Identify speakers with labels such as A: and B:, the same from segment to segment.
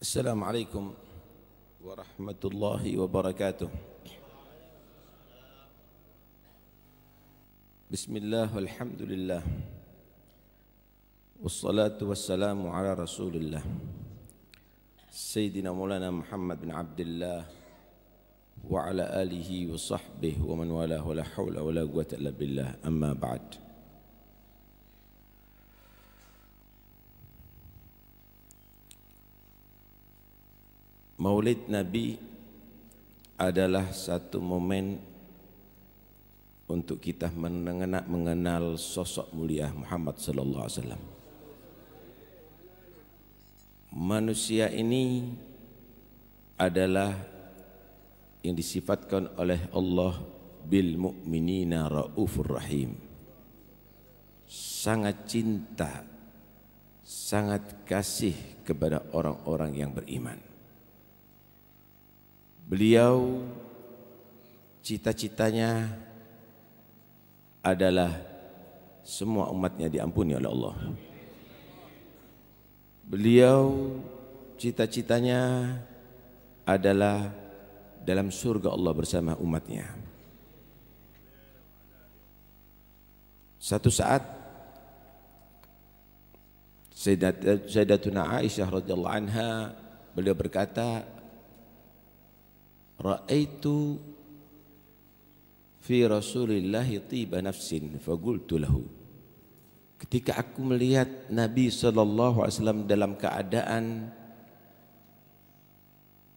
A: السلام عليكم ورحمة الله وبركاته بسم الله والحمد لله والصلاة والسلام على رسول الله سيدنا مولانا محمد بن عبد الله وعلى آله وصحبه ومن والاه ولا حول ولا قوة إلا بالله أما بعد Maulid Nabi adalah satu momen untuk kita mengenal, mengenal sosok mulia Muhammad sallallahu alaihi wasallam. Manusia ini adalah yang disifatkan oleh Allah bil mu'minina raufur rahim. Sangat cinta, sangat kasih kepada orang-orang yang beriman. Beliau cita-citanya adalah semua umatnya diampuni oleh Allah. Beliau cita-citanya adalah dalam surga Allah bersama umatnya. Satu saat Sayyidatuna Aisyah radhiyallahu anha beliau berkata, Ra'aitu fi Rasulillahi tiba nafsin faqultu lahu Ketika aku melihat Nabi sallallahu alaihi wasallam dalam keadaan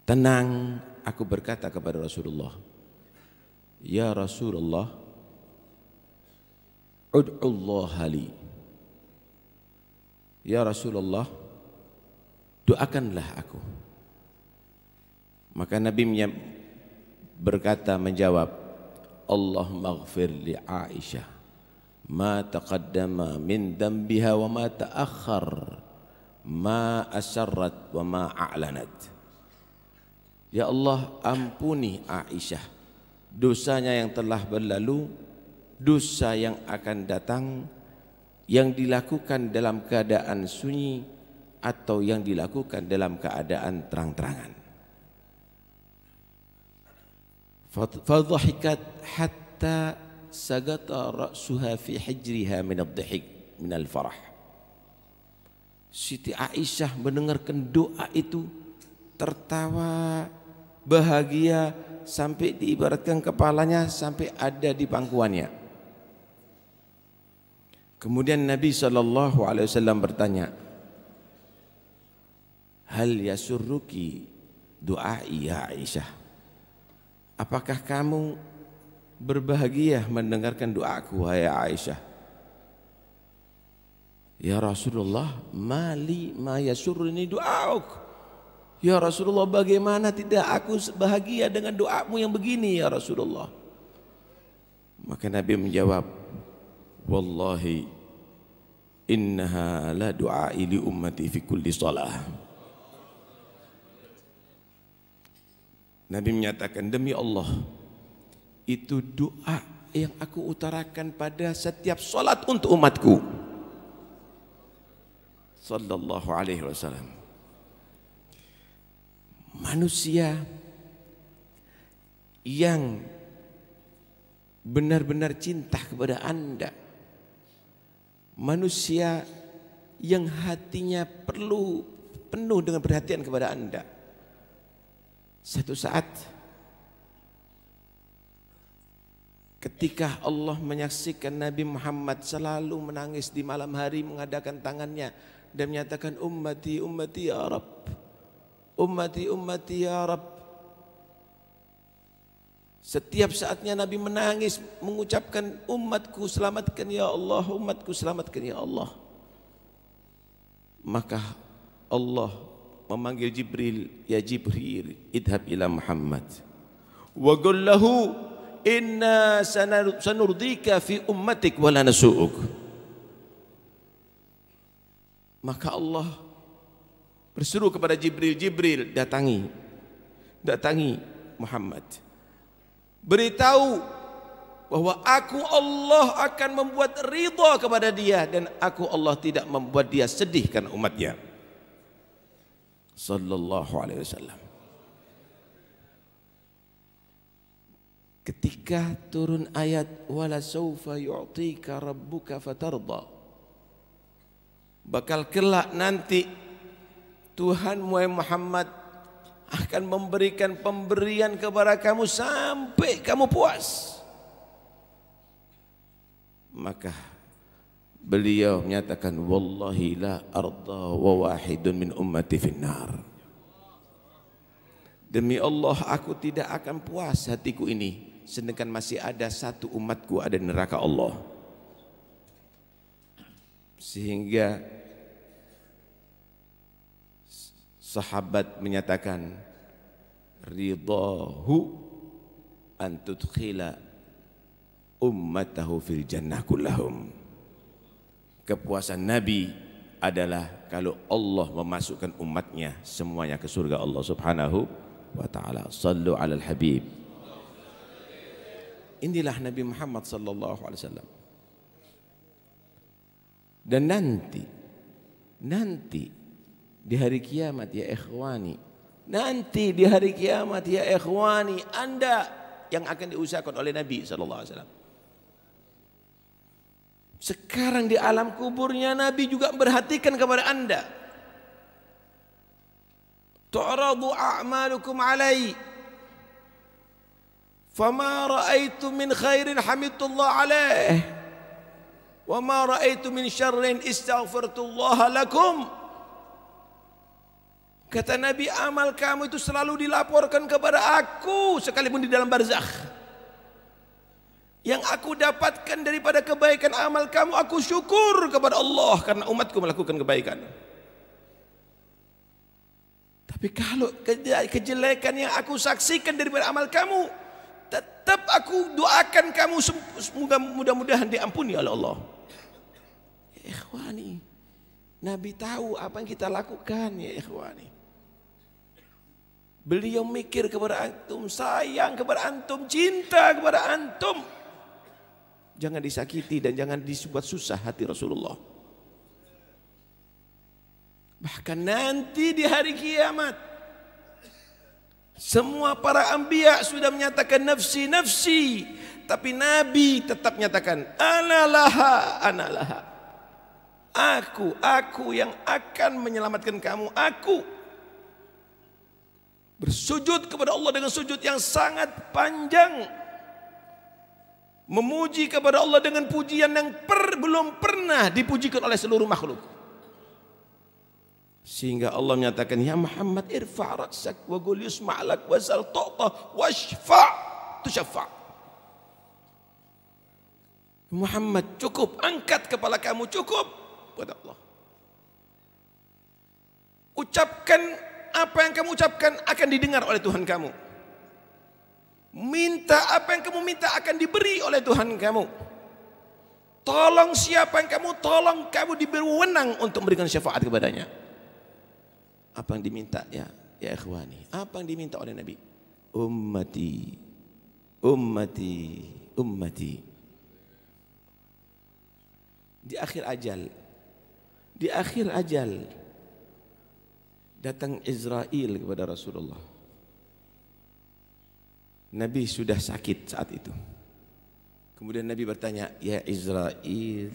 A: tenang, aku berkata kepada Rasulullah, "Ya Rasulullah, ud'ullah li." Ya Rasulullah, doakanlah aku. Maka Nabi berkata menjawab, Allah maghfir li Aisyah ma taqaddama min dambiha wa ma ta'akhkhar ma asarrat wa ma a'lanat. Ya Allah ampuni Aisyah dosanya yang telah berlalu, dosa yang akan datang, yang dilakukan dalam keadaan sunyi atau yang dilakukan dalam keadaan terang-terangan. fadhahikat hatta sagata ra'suha fi hijriha min ad-dhahik min al-farah Siti Aisyah mendengarkan doa itu tertawa bahagia sampai diibaratkan kepalanya sampai ada di pangkuannya Kemudian Nabi Shallallahu alaihi wasallam bertanya, "Hal yasurruki doa ya Aisyah?" Apakah kamu berbahagia mendengarkan doaku wahai Aisyah? Ya Rasulullah, mali ma ini doa. Ya Rasulullah, bagaimana tidak aku bahagia dengan doamu yang begini ya Rasulullah? Maka Nabi menjawab, Wallahi innaha la du'ai li ummati fi kulli salah. Nabi menyatakan demi Allah itu doa yang aku utarakan pada setiap solat untuk umatku sallallahu alaihi wasallam manusia yang benar-benar cinta kepada Anda manusia yang hatinya perlu penuh dengan perhatian kepada Anda satu saat ketika Allah menyaksikan Nabi Muhammad selalu menangis di malam hari mengadakan tangannya dan menyatakan ummati ummati ya Rabb ummati ummati ya Rabb setiap saatnya Nabi menangis mengucapkan umatku selamatkan ya Allah, umatku selamatkan ya Allah. Maka Allah memanggil Jibril, "Ya Jibril, idhab ila Muhammad." Wa qul lahu, "Inna sanurdika fi ummatik wa la nasu'uk." Maka Allah berseru kepada Jibril, "Jibril, datangi. Datangi Muhammad. Beritahu bahwa aku Allah akan membuat ridha kepada dia dan aku Allah tidak membuat dia sedih karena umatnya." sallallahu alaihi wasallam. Ketika turun ayat wala saufa yu'tika rabbuka fatarda. Bakal kelak nanti Tuhan Muhammad akan memberikan pemberian kepada kamu sampai kamu puas. Maka Beliau menyatakan wallahi la arda wa wahidun min ummati finnar. Demi Allah aku tidak akan puas hatiku ini sedangkan masih ada satu umatku ada neraka Allah. Sehingga sahabat menyatakan ridahu antudkhila ummatahu fil jannah kullahum kepuasan Nabi adalah kalau Allah memasukkan umatnya semuanya ke surga Allah Subhanahu wa taala. Sallu alal habib. Inilah Nabi Muhammad sallallahu alaihi wasallam. Dan nanti nanti di hari kiamat ya ikhwani, nanti di hari kiamat ya ikhwani, Anda yang akan diusahakan oleh Nabi sallallahu alaihi wasallam. Sekarang di alam kuburnya Nabi juga memperhatikan kepada anda. Tu'radu a'malukum alai. Fama ra'aitu min khairin hamidtullah alaih. Wama ra'aitu min syarrin istaghfirtullah lakum. Kata Nabi amal kamu itu selalu dilaporkan kepada aku sekalipun di dalam barzakh. Yang aku dapatkan daripada kebaikan amal kamu, aku syukur kepada Allah karena umatku melakukan kebaikan. Tapi kalau kejelekan yang aku saksikan daripada amal kamu, tetap aku doakan kamu semoga mudah-mudahan diampuni oleh Allah. Ya ikhwani, Nabi tahu apa yang kita lakukan ya ikhwani. Beliau mikir kepada antum, sayang kepada antum, cinta kepada antum. Jangan disakiti dan jangan disebut susah hati Rasulullah. Bahkan nanti di hari kiamat semua para ambia sudah menyatakan nafsi-nafsi tapi Nabi tetap nyatakan analaha analaha aku aku yang akan menyelamatkan kamu aku bersujud kepada Allah dengan sujud yang sangat panjang Memuji kepada Allah dengan pujian yang per, belum pernah dipujikan oleh seluruh makhluk. Sehingga Allah menyatakan, Ya Muhammad irfa' raksak wa gul yusma'lak wa zal tu'ta wa syfa' tusyafa' Muhammad cukup, angkat kepala kamu cukup kepada Allah. Ucapkan apa yang kamu ucapkan akan didengar oleh Tuhan kamu. Minta apa yang kamu minta akan diberi oleh Tuhan kamu. Tolong siapa yang kamu tolong, kamu diberi wewenang untuk memberikan syafaat kepadanya. Apa yang diminta ya, ya ikhwani. Apa yang diminta oleh Nabi? Ummati, ummati, ummati. Di akhir ajal, di akhir ajal, datang Israel kepada Rasulullah. Nabi sudah sakit saat itu. Kemudian Nabi bertanya, Ya Israel,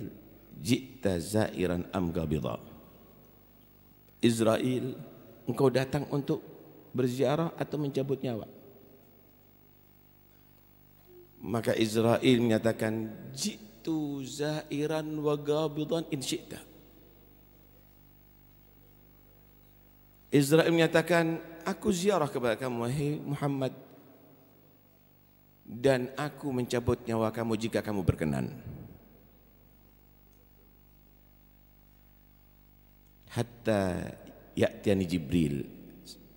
A: jikta zairan am gabidha. Israel, engkau datang untuk berziarah atau mencabut nyawa? Maka Israel menyatakan, Jitu zairan wa gabidan in syi'ta. Israel menyatakan, aku ziarah kepada kamu, wahai Muhammad, dan aku mencabut nyawa kamu jika kamu berkenan. Hatta ya'tiani Jibril,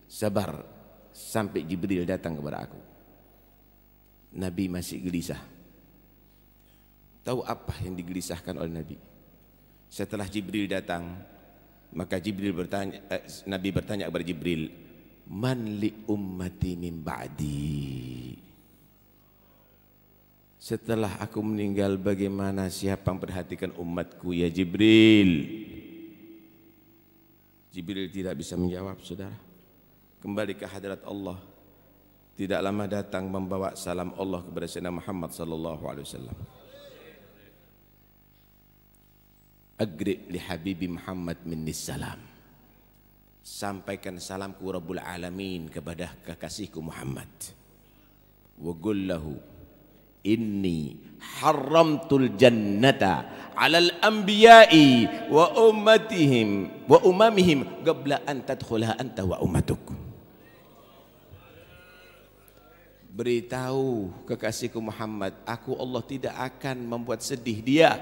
A: sabar sampai Jibril datang kepada aku. Nabi masih gelisah. Tahu apa yang digelisahkan oleh Nabi? Setelah Jibril datang, maka Jibril bertanya, eh, Nabi bertanya kepada Jibril, "Man li ummati min ba'di?" setelah aku meninggal bagaimana siapa memperhatikan umatku ya Jibril Jibril tidak bisa menjawab saudara kembali ke hadrat Allah tidak lama datang membawa salam Allah kepada Sayyidina Muhammad sallallahu alaihi wasallam agrib li habibi Muhammad minni salam sampaikan salamku Rabbul Alamin kepada kekasihku Muhammad wa Inni haramtul jannata alal anbiya'i wa ummatihim wa umamihim qabla an anta wa ummatuk. Beritahu kekasihku Muhammad, aku Allah tidak akan membuat sedih dia.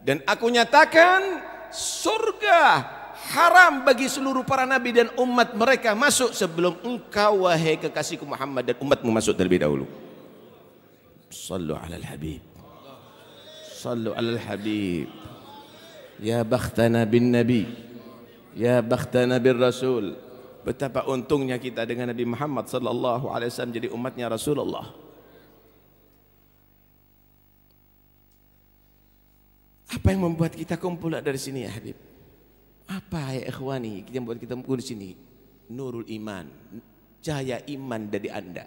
A: Dan aku nyatakan surga haram bagi seluruh para nabi dan umat mereka masuk sebelum engkau wahai kekasihku Muhammad dan umatmu masuk terlebih dahulu. صلوا على الحبيب صلوا على الحبيب يا بختنا بالنبي ya bakhtana bir ya rasul betapa untungnya kita dengan Nabi Muhammad sallallahu alaihi wasallam jadi umatnya Rasulullah apa yang membuat kita kumpul dari sini ya Habib apa ya ikhwani yang membuat kita kumpul di sini nurul iman cahaya iman dari anda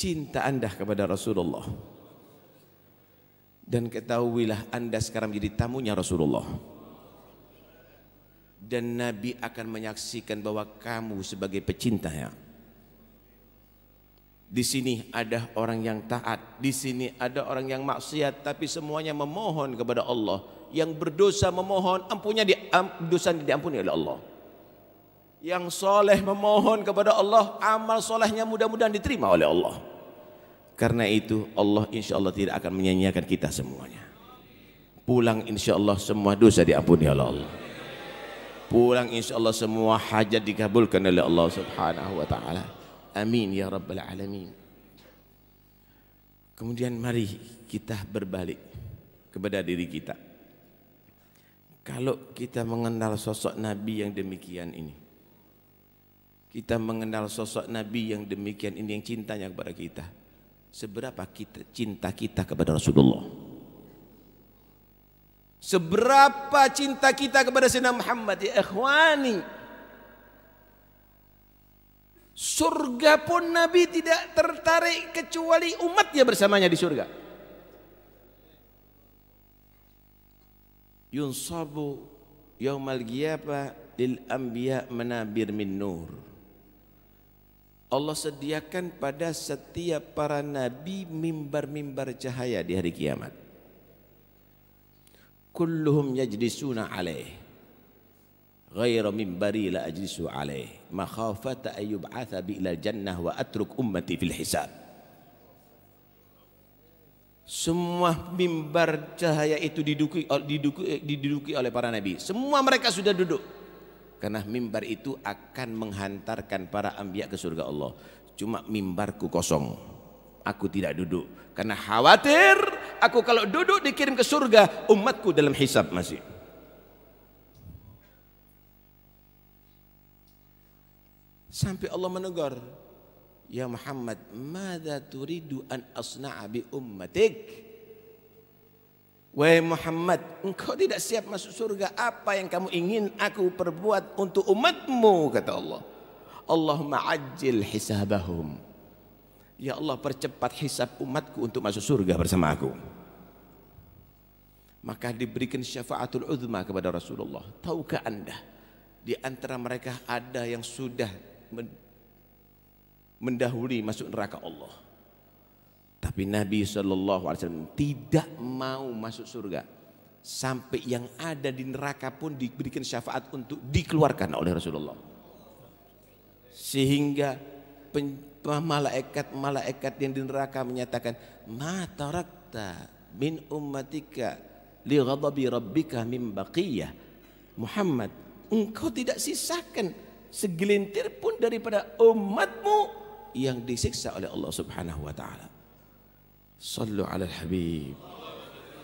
A: cinta Anda kepada Rasulullah. Dan ketahuilah Anda sekarang menjadi tamunya Rasulullah. Dan Nabi akan menyaksikan bahwa kamu sebagai ya Di sini ada orang yang taat, di sini ada orang yang maksiat, tapi semuanya memohon kepada Allah. Yang berdosa memohon, ampunnya di, dosa diampuni oleh Allah. Yang soleh memohon kepada Allah, amal solehnya mudah-mudahan diterima oleh Allah. Karena itu Allah insya Allah tidak akan menyanyiakan kita semuanya. Pulang insya Allah semua dosa diampuni oleh Allah. Pulang insya Allah semua hajat dikabulkan oleh Allah subhanahu wa ta'ala. Amin ya rabbal alamin. Kemudian mari kita berbalik kepada diri kita. Kalau kita mengenal sosok Nabi yang demikian ini. Kita mengenal sosok Nabi yang demikian ini yang cintanya kepada kita seberapa kita, cinta kita kepada Rasulullah seberapa cinta kita kepada Sayyidina Muhammad ya ikhwani surga pun Nabi tidak tertarik kecuali umatnya bersamanya di surga yunsabu yaumal ghiyabah lil anbiya manabir min nur Allah sediakan pada setiap para nabi mimbar-mimbar cahaya di hari kiamat. Kulluhum yajlisuna alaih. Ghaira mimbari la ajlisu alaih. Makhafata ayyub'atha bi ilal jannah wa atruk ummati fil hisab. Semua mimbar cahaya itu diduduki, diduduki, diduduki oleh para nabi. Semua mereka sudah duduk karena mimbar itu akan menghantarkan para ambiak ke surga Allah cuma mimbarku kosong aku tidak duduk karena khawatir aku kalau duduk dikirim ke surga umatku dalam hisab masih sampai Allah menegur ya Muhammad mada turidu an asna'a bi ummatik Wahai Muhammad, engkau tidak siap masuk surga. Apa yang kamu ingin aku perbuat untuk umatmu? Kata Allah. Allahumma ajil hisabahum. Ya Allah percepat hisab umatku untuk masuk surga bersama aku. Maka diberikan syafaatul uzma kepada Rasulullah. Tahukah anda? Di antara mereka ada yang sudah mendahului masuk neraka Allah. Tapi Nabi SAW tidak mau masuk surga. Sampai yang ada di neraka pun diberikan syafaat untuk dikeluarkan oleh Rasulullah. Sehingga malaikat-malaikat yang di neraka menyatakan, Ma tarakta min ummatika li ghadabi rabbika min baqiyah. Muhammad, engkau tidak sisakan segelintir pun daripada umatmu yang disiksa oleh Allah Subhanahu wa taala. Sallu ala habib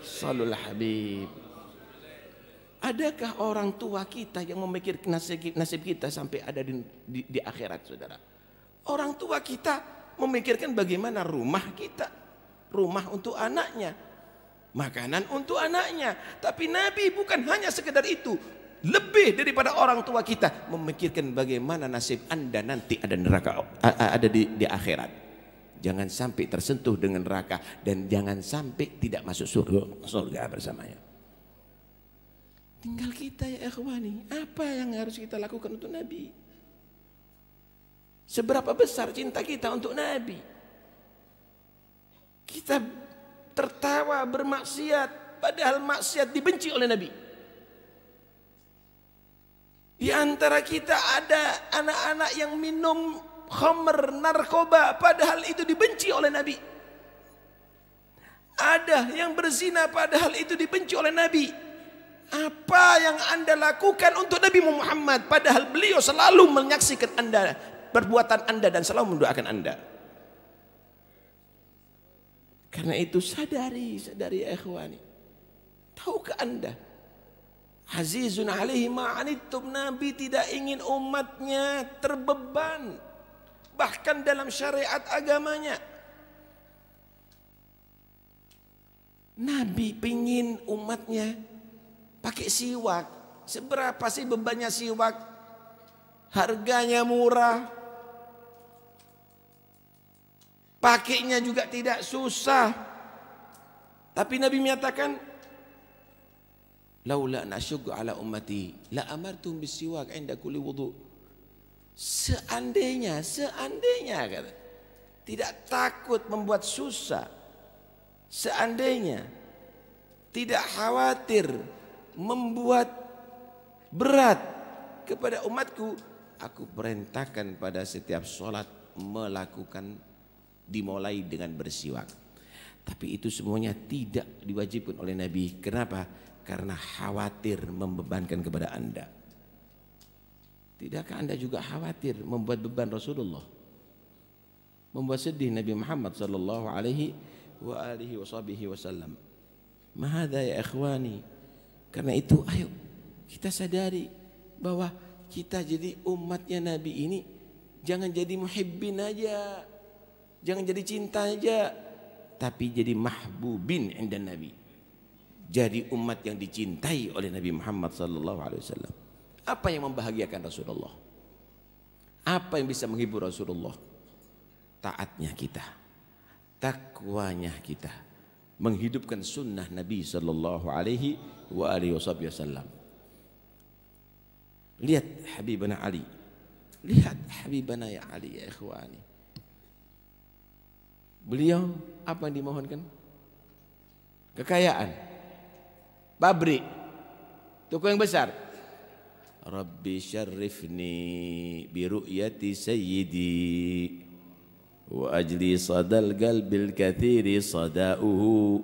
A: Sallu ala habib Adakah orang tua kita yang memikirkan nasib, nasib kita sampai ada di, di, di akhirat saudara Orang tua kita memikirkan bagaimana rumah kita Rumah untuk anaknya Makanan untuk anaknya Tapi Nabi bukan hanya sekedar itu lebih daripada orang tua kita memikirkan bagaimana nasib anda nanti ada neraka ada di, di akhirat jangan sampai tersentuh dengan neraka dan jangan sampai tidak masuk surga, surga bersamanya. Tinggal kita ya ikhwani, apa yang harus kita lakukan untuk Nabi? Seberapa besar cinta kita untuk Nabi? Kita tertawa bermaksiat padahal maksiat dibenci oleh Nabi. Di antara kita ada anak-anak yang minum khamr, narkoba, padahal itu dibenci oleh Nabi. Ada yang berzina padahal itu dibenci oleh Nabi. Apa yang Anda lakukan untuk Nabi Muhammad padahal beliau selalu menyaksikan Anda, perbuatan Anda dan selalu mendoakan Anda. Karena itu sadari, sadari ya ikhwani. Tahukah Anda Azizun alaihi ma'anittum Nabi tidak ingin umatnya terbeban bahkan dalam syariat agamanya. Nabi pingin umatnya pakai siwak. Seberapa sih bebannya siwak? Harganya murah. Pakainya juga tidak susah. Tapi Nabi menyatakan laula nasyugu ala ummati la amartum bisiwak inda kulli wudu' Seandainya, seandainya kata. Tidak takut membuat susah. Seandainya tidak khawatir membuat berat kepada umatku, aku perintahkan pada setiap sholat melakukan dimulai dengan bersiwak. Tapi itu semuanya tidak diwajibkan oleh Nabi. Kenapa? Karena khawatir membebankan kepada Anda. Tidakkah Anda juga khawatir membuat beban Rasulullah? Membuat sedih Nabi Muhammad sallallahu alaihi wa alihi wasallam. Mahadha ya ikhwani. Karena itu ayo kita sadari bahwa kita jadi umatnya Nabi ini jangan jadi muhibbin aja. Jangan jadi cinta aja, tapi jadi mahbubin indan Nabi. Jadi umat yang dicintai oleh Nabi Muhammad sallallahu alaihi wasallam. Apa yang membahagiakan Rasulullah? Apa yang bisa menghibur Rasulullah? Taatnya kita, takwanya kita, menghidupkan sunnah Nabi Shallallahu Alaihi wasallam. Lihat Habibana Ali. Lihat Habibana ya Ali ya ikhwani. Beliau apa yang dimohonkan? Kekayaan. Pabrik. Toko yang besar. Rabbi syarrifni biru'yati sayyidi wa ajli sadal qalbil kathiri sada'uhu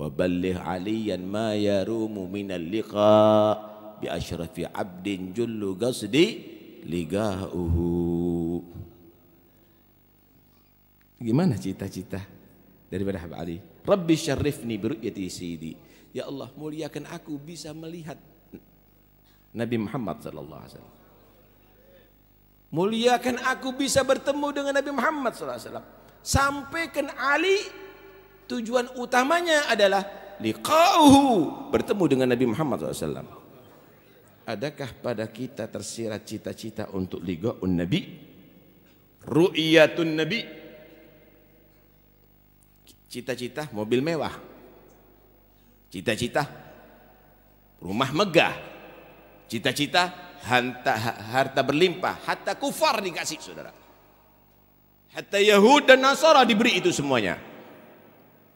A: wa ballih aliyan ma yarumu minal liqa bi ashrafi abdin jullu qasdi gimana cita-cita daripada Habib Ali Rabbi syarrifni biru'yati sayyidi ya Allah muliakan aku bisa melihat Nabi Muhammad sallallahu alaihi wasallam. Muliakan aku bisa bertemu dengan Nabi Muhammad sallallahu alaihi wasallam. Sampaikan Ali tujuan utamanya adalah liqa'uhu, bertemu dengan Nabi Muhammad sallallahu alaihi wasallam. Adakah pada kita tersirat cita-cita untuk liqa'un Nabi? Ru'yatun Nabi? Cita-cita mobil mewah. Cita-cita rumah megah Cita-cita harta, harta berlimpah, hatta kufar dikasih saudara. Hatta Yahud dan Nasara diberi itu semuanya.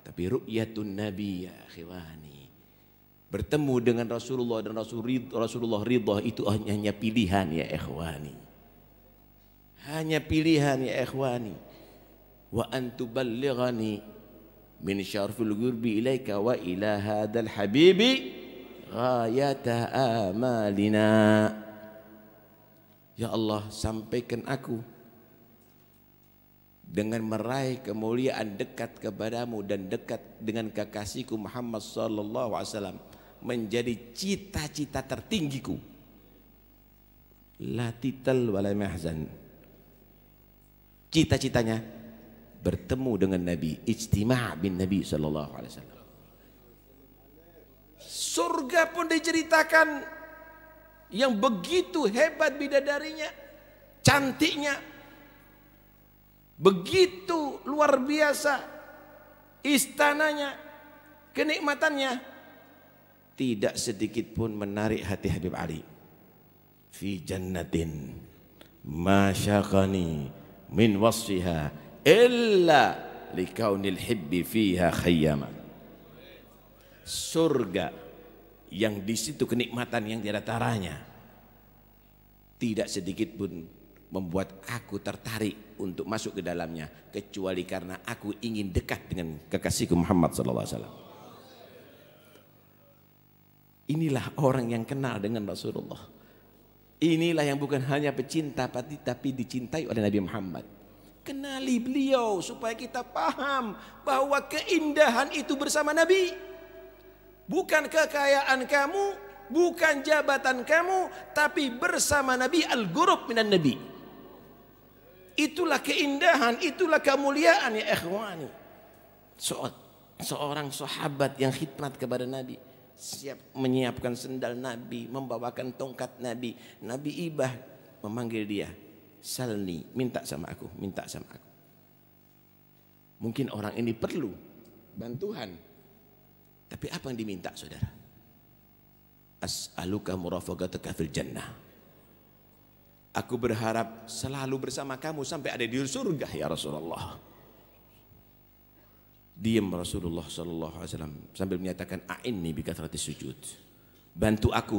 A: Tapi ru'yatun Nabi ya khiwani. Bertemu dengan Rasulullah dan Rasul Rasulullah Ridha itu hanya, pilihan ya ikhwani. Hanya pilihan ya ikhwani. Ya wa antuballighani min syarful gurbi ilaika wa ila hadal habibi غاية آمالنا Ya Allah sampaikan aku dengan meraih kemuliaan dekat kepadamu dan dekat dengan kekasihku Muhammad sallallahu alaihi wasallam menjadi cita-cita tertinggiku. La tital wala mahzan. Cita-citanya bertemu dengan Nabi, ijtima' bin Nabi sallallahu alaihi wasallam. Surga pun diceritakan yang begitu hebat bidadarinya, cantiknya, begitu luar biasa istananya, kenikmatannya tidak sedikit pun menarik hati Habib Ali. Fi jannatin masyakani min wasfiha illa likaunil hibbi fiha khayyama surga yang di situ kenikmatan yang tiada taranya tidak sedikit pun membuat aku tertarik untuk masuk ke dalamnya kecuali karena aku ingin dekat dengan kekasihku Muhammad sallallahu alaihi wasallam. Inilah orang yang kenal dengan Rasulullah. Inilah yang bukan hanya pecinta tapi dicintai oleh Nabi Muhammad. Kenali beliau supaya kita paham bahwa keindahan itu bersama Nabi. Bukan kekayaan kamu, bukan jabatan kamu, tapi bersama Nabi al-gurub minan Nabi. Itulah keindahan, itulah kemuliaan ya ikhwani. Seorang sahabat yang khidmat kepada Nabi siap menyiapkan sendal Nabi, membawakan tongkat Nabi. Nabi Ibah memanggil dia, "Salni, minta sama aku, minta sama aku." Mungkin orang ini perlu bantuan tapi apa yang diminta saudara? As'aluka murafaqataka fil jannah. Aku berharap selalu bersama kamu sampai ada di surga ya Rasulullah. Diam Rasulullah sallallahu alaihi wasallam sambil menyatakan a'inni bi kathratis sujud. Bantu aku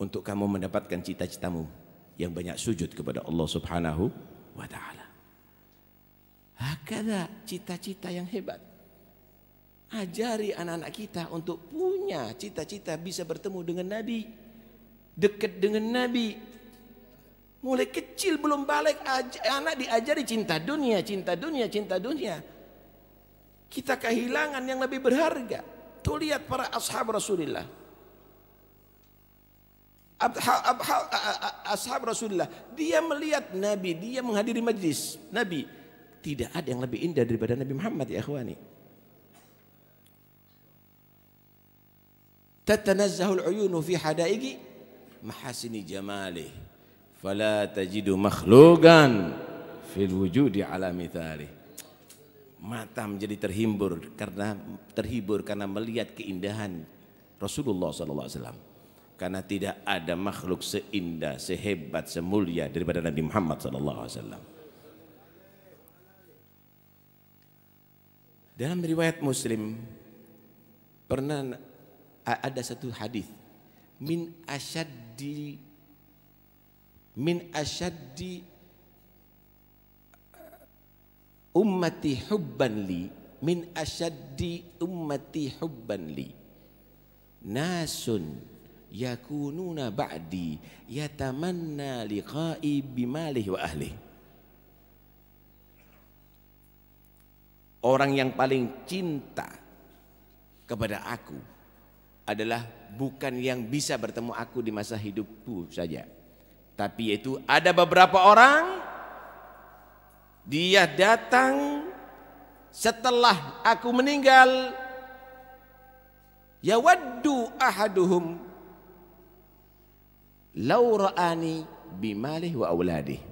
A: untuk kamu mendapatkan cita-citamu yang banyak sujud kepada Allah Subhanahu wa taala. Hakada cita-cita yang hebat. Ajari anak-anak kita untuk punya cita-cita bisa bertemu dengan Nabi. Dekat dengan Nabi. Mulai kecil belum balik anak diajari cinta dunia, cinta dunia, cinta dunia. Kita kehilangan yang lebih berharga. Tuh lihat para ashab Rasulullah. Ashab Rasulullah Dia melihat Nabi Dia menghadiri majlis Nabi Tidak ada yang lebih indah daripada Nabi Muhammad ya akhwani تتنزه العيون في حدائق محاسن جماله فلا تجد مخلوقا في الوجود على mithali. Mata menjadi terhibur karena terhibur karena melihat keindahan Rasulullah SAW. Karena tidak ada makhluk seindah, sehebat, semulia daripada Nabi Muhammad SAW. Dalam riwayat Muslim pernah ada satu hadis min asyaddi min asyaddi uh, ummati hubban li min asyaddi ummati hubban li nasun yakununa ba'di yatamanna liqa'i bimalihi wa ahli orang yang paling cinta kepada aku adalah bukan yang bisa bertemu aku di masa hidupku saja. Tapi yaitu ada beberapa orang dia datang setelah aku meninggal Ya ahaduhum lau ra'ani bimalih wa auladih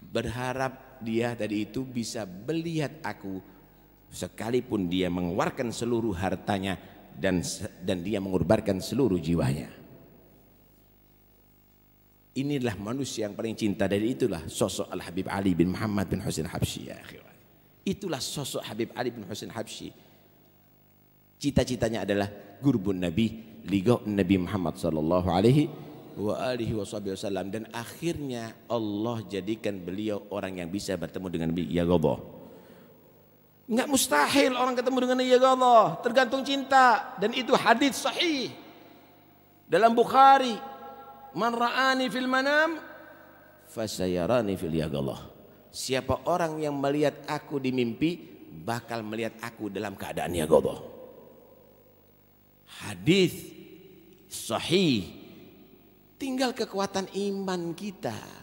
A: berharap dia tadi itu bisa melihat aku sekalipun dia mengeluarkan seluruh hartanya dan dan dia mengorbankan seluruh jiwanya. Inilah manusia yang paling cinta dari itulah sosok Al Habib Ali bin Muhammad bin Husain Habsyi ya Itulah sosok Habib Ali bin Husain Habsyi. Cita-citanya adalah gurbun Nabi, ligau Nabi Muhammad sallallahu alaihi wa alihi wasallam dan akhirnya Allah jadikan beliau orang yang bisa bertemu dengan Nabi Yagoboh Enggak mustahil orang ketemu dengan ya Allah, tergantung cinta dan itu hadis sahih. Dalam Bukhari, man ra'ani fil manam fasayarani fil yagallah. Siapa orang yang melihat aku di mimpi bakal melihat aku dalam keadaan ya Allah. Hadis sahih. Tinggal kekuatan iman kita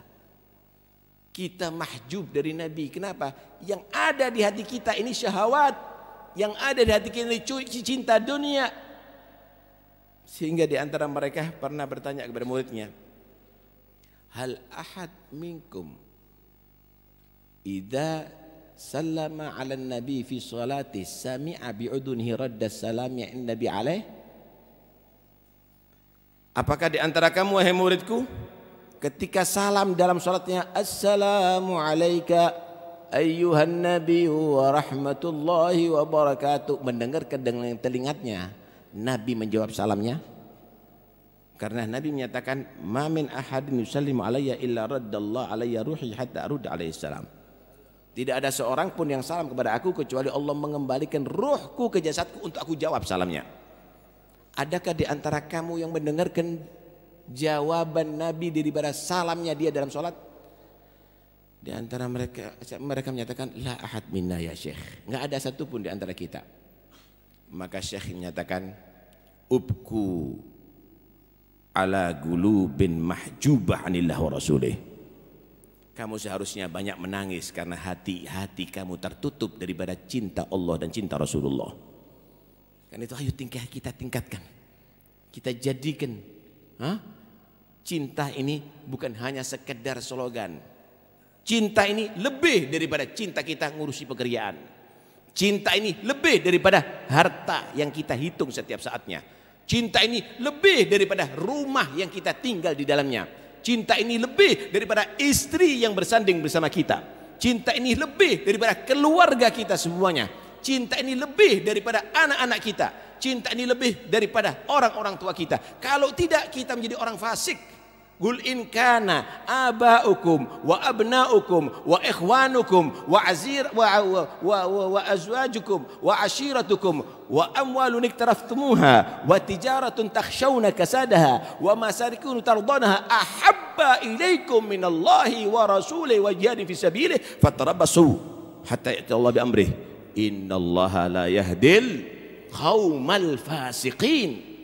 A: kita mahjub dari Nabi. Kenapa? Yang ada di hati kita ini syahwat, yang ada di hati kita ini cinta dunia. Sehingga di antara mereka pernah bertanya kepada muridnya, "Hal ahad minkum ida sallama 'ala nabi fi salati sami'a bi'udunhi radda salam nabi alaih?" Apakah di antara kamu wahai muridku ketika salam dalam salatnya assalamu alayka ayyuhan Nabi wa rahmatullahi wa barakatuh mendengar kedengaran telingatnya nabi menjawab salamnya karena nabi menyatakan ma min ahadin yusallimu alayya illa raddallahu alayya ruhi hatta arud alaihi salam tidak ada seorang pun yang salam kepada aku kecuali Allah mengembalikan ruhku ke jasadku untuk aku jawab salamnya. Adakah di antara kamu yang mendengarkan jawaban Nabi daripada salamnya dia dalam sholat? Di antara mereka mereka menyatakan la ahad minna ya syekh. Enggak ada satupun di antara kita. Maka syekh menyatakan ubku ala gulubin mahjubah anillah wa rasulih. Kamu seharusnya banyak menangis karena hati-hati kamu tertutup daripada cinta Allah dan cinta Rasulullah. Karena itu ayo tingkah kita tingkatkan. Kita jadikan Hah? cinta ini bukan hanya sekedar slogan. Cinta ini lebih daripada cinta kita ngurusi pekerjaan. Cinta ini lebih daripada harta yang kita hitung setiap saatnya. Cinta ini lebih daripada rumah yang kita tinggal di dalamnya. Cinta ini lebih daripada istri yang bersanding bersama kita. Cinta ini lebih daripada keluarga kita semuanya. Cinta ini lebih daripada anak-anak kita cinta ini lebih daripada orang-orang tua kita. Kalau tidak kita menjadi orang fasik, قل إن كان آباؤكم وأبناؤكم وإخوانكم وعزير و... و... و... وأزواجكم وعشيرتكم وأموال اقترفتموها وتجارة تخشون كسادها ومساكن ترضونها أحب إليكم من الله ورسوله وجهاد في سبيله فتربصوا حتى يأتي الله بأمره إن الله لا يهدي القوم الفاسقين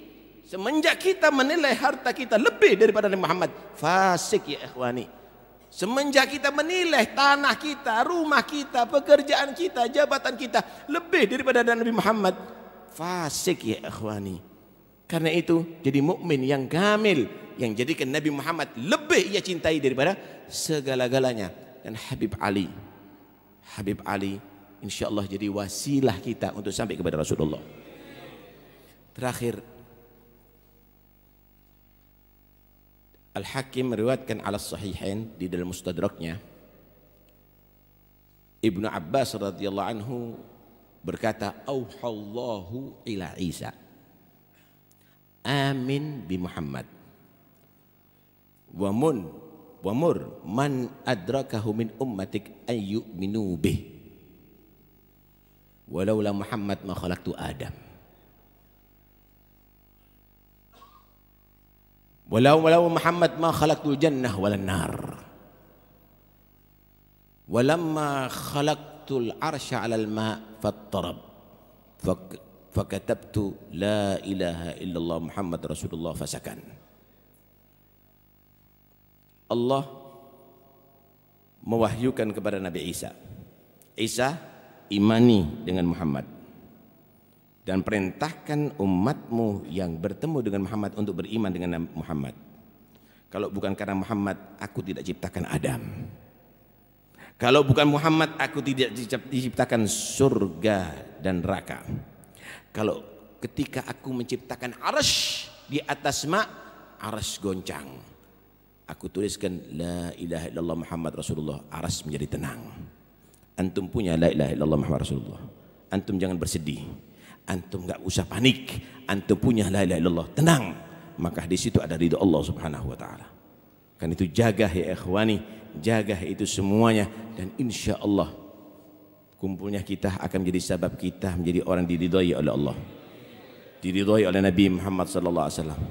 A: Semenjak kita menilai harta kita lebih daripada Nabi Muhammad, fasik ya ikhwani. Semenjak kita menilai tanah kita, rumah kita, pekerjaan kita, jabatan kita lebih daripada Nabi Muhammad, fasik ya ikhwani. Karena itu jadi mukmin yang kamil yang jadikan Nabi Muhammad lebih ia cintai daripada segala-galanya dan Habib Ali. Habib Ali insyaallah jadi wasilah kita untuk sampai kepada Rasulullah. Terakhir Al-Hakim meriwayatkan ala sahihain di dalam mustadraknya Ibnu Abbas radhiyallahu anhu berkata auhallahu ila Isa amin bi Muhammad wa mun wa mur man adrakahu min ummatik ayyuminu bih walau la Muhammad ma khalaqtu Adam Walau walau Muhammad ma khalaqtul jannah walan nar. Walamma khalaqtul arsya 'alal ma' fattarab. Fakatabtu la ilaha illallah Muhammad Rasulullah fasakan. Allah mewahyukan kepada Nabi Isa. Isa imani dengan Muhammad dan perintahkan umatmu yang bertemu dengan Muhammad untuk beriman dengan Muhammad. Kalau bukan karena Muhammad, aku tidak ciptakan Adam. Kalau bukan Muhammad, aku tidak diciptakan surga dan neraka. Kalau ketika aku menciptakan arsh di atas mak, arsh goncang. Aku tuliskan la ilaha illallah Muhammad Rasulullah, arsh menjadi tenang. Antum punya la ilaha illallah Muhammad Rasulullah. Antum jangan bersedih Antum nggak usah panik. Antum punya la ilaha illallah. Tenang. Maka di situ ada ridho Allah Subhanahu wa taala. Kan itu jaga ya ikhwani, jaga itu semuanya dan insya Allah kumpulnya kita akan menjadi sebab kita menjadi orang diridhoi oleh Allah. Diridhoi oleh Nabi Muhammad sallallahu alaihi wasallam.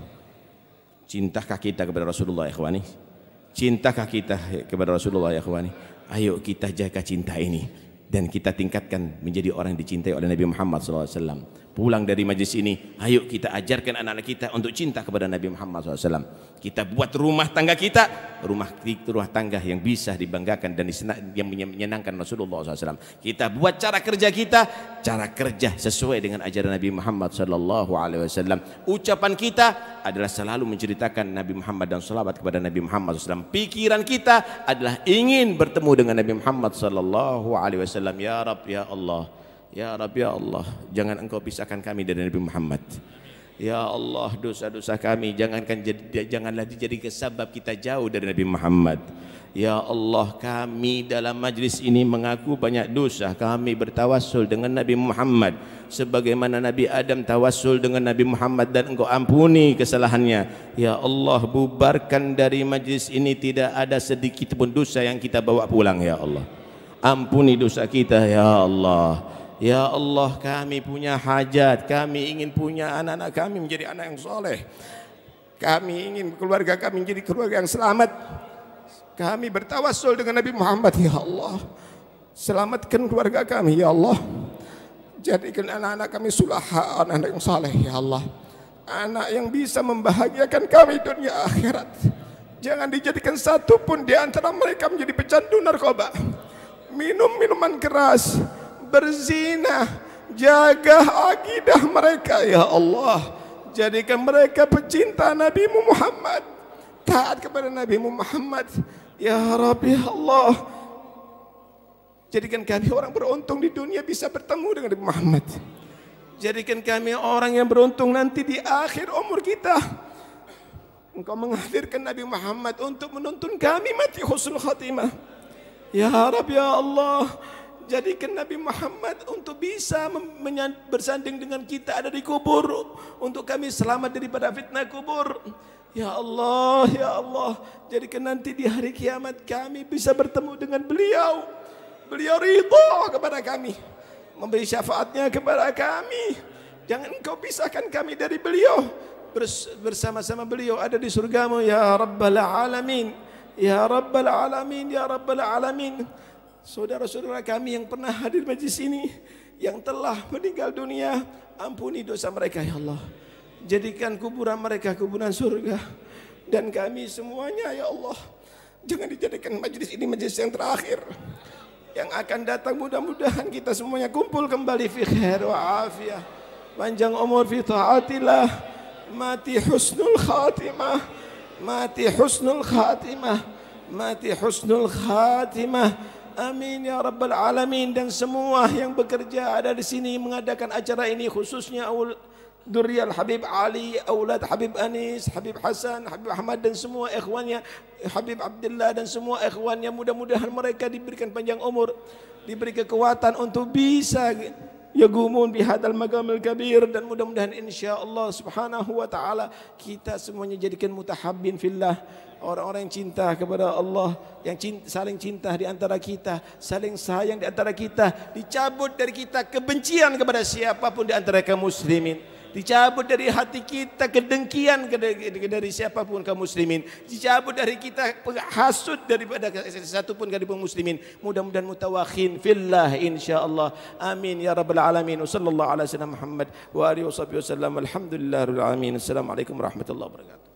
A: Cintakah kita kepada Rasulullah ya ikhwani? Cintakah kita kepada Rasulullah ya ikhwani? Ayo kita jaga cinta ini dan kita tingkatkan menjadi orang yang dicintai oleh Nabi Muhammad SAW pulang dari majlis ini ayo kita ajarkan anak-anak kita untuk cinta kepada Nabi Muhammad SAW kita buat rumah tangga kita rumah rumah tangga yang bisa dibanggakan dan yang menyenangkan Rasulullah SAW kita buat cara kerja kita cara kerja sesuai dengan ajaran Nabi Muhammad SAW ucapan kita adalah selalu menceritakan Nabi Muhammad dan salawat kepada Nabi Muhammad SAW pikiran kita adalah ingin bertemu dengan Nabi Muhammad SAW ya Rab ya Allah Ya Rabbi ya Allah, jangan engkau pisahkan kami dari Nabi Muhammad. Ya Allah, dosa-dosa kami jangankan jadi, janganlah dijadikan sebab kita jauh dari Nabi Muhammad. Ya Allah, kami dalam majlis ini mengaku banyak dosa. Kami bertawassul dengan Nabi Muhammad sebagaimana Nabi Adam tawassul dengan Nabi Muhammad dan engkau ampuni kesalahannya. Ya Allah, bubarkan dari majlis ini tidak ada sedikit pun dosa yang kita bawa pulang ya Allah. Ampuni dosa kita ya Allah. Ya Allah kami punya hajat Kami ingin punya anak-anak kami menjadi anak yang soleh Kami ingin keluarga kami menjadi keluarga yang selamat Kami bertawassul dengan Nabi Muhammad Ya Allah Selamatkan keluarga kami Ya Allah Jadikan anak-anak kami sulaha Anak-anak yang soleh Ya Allah Anak yang bisa membahagiakan kami dunia akhirat Jangan dijadikan satu pun di antara mereka menjadi pecandu narkoba Minum minuman keras berzina. Jaga akidah mereka ya Allah. Jadikan mereka pecinta Nabi Muhammad. Taat kepada Nabi Muhammad. Ya Rabbi ya Allah. Jadikan kami orang beruntung di dunia bisa bertemu dengan Nabi Muhammad. Jadikan kami orang yang beruntung nanti di akhir umur kita. Engkau menghadirkan Nabi Muhammad untuk menuntun kami mati husnul khatimah. Ya Rabbi ya Allah jadikan Nabi Muhammad untuk bisa bersanding dengan kita ada di kubur untuk kami selamat daripada fitnah kubur Ya Allah, Ya Allah Jadikan nanti di hari kiamat kami bisa bertemu dengan beliau Beliau ridho kepada kami Memberi syafaatnya kepada kami Jangan engkau pisahkan kami dari beliau Bersama-sama beliau ada di surgamu Ya Rabbal Alamin Ya Rabbal Alamin Ya Rabbal Alamin Saudara-saudara kami yang pernah hadir majlis ini yang telah meninggal dunia, ampuni dosa mereka ya Allah. Jadikan kuburan mereka kuburan surga dan kami semuanya ya Allah. Jangan dijadikan majlis ini majlis yang terakhir. Yang akan datang mudah-mudahan kita semuanya kumpul kembali fi khair wa afiyah. Panjang umur fi taatillah. Mati husnul khatimah. Mati husnul khatimah. Mati husnul khatimah. Amin ya rabbal alamin dan semua yang bekerja ada di sini mengadakan acara ini khususnya aul Duriyal Habib Ali, Aulad Habib Anis, Habib Hasan, Habib Ahmad dan semua ikhwannya Habib Abdullah dan semua ikhwannya mudah-mudahan mereka diberikan panjang umur Diberi kekuatan untuk bisa yagumun bihadal magamil kabir dan mudah-mudahan insyaallah subhanahu wa taala kita semuanya jadikan mutahabbin fillah orang-orang yang cinta kepada Allah yang cinta, saling cinta di antara kita saling sayang di antara kita dicabut dari kita kebencian kepada siapapun di antara kaum muslimin dicabut dari hati kita kedengkian dari siapapun kaum muslimin dicabut dari kita hasud daripada satu pun kaum muslimin mudah-mudahan mutawakhin fillah insyaallah amin ya rabbal alamin sallallahu alaihi wasallam muhammad wa alihi wasallam alhamdulillahirabbil alamin assalamualaikum warahmatullahi wabarakatuh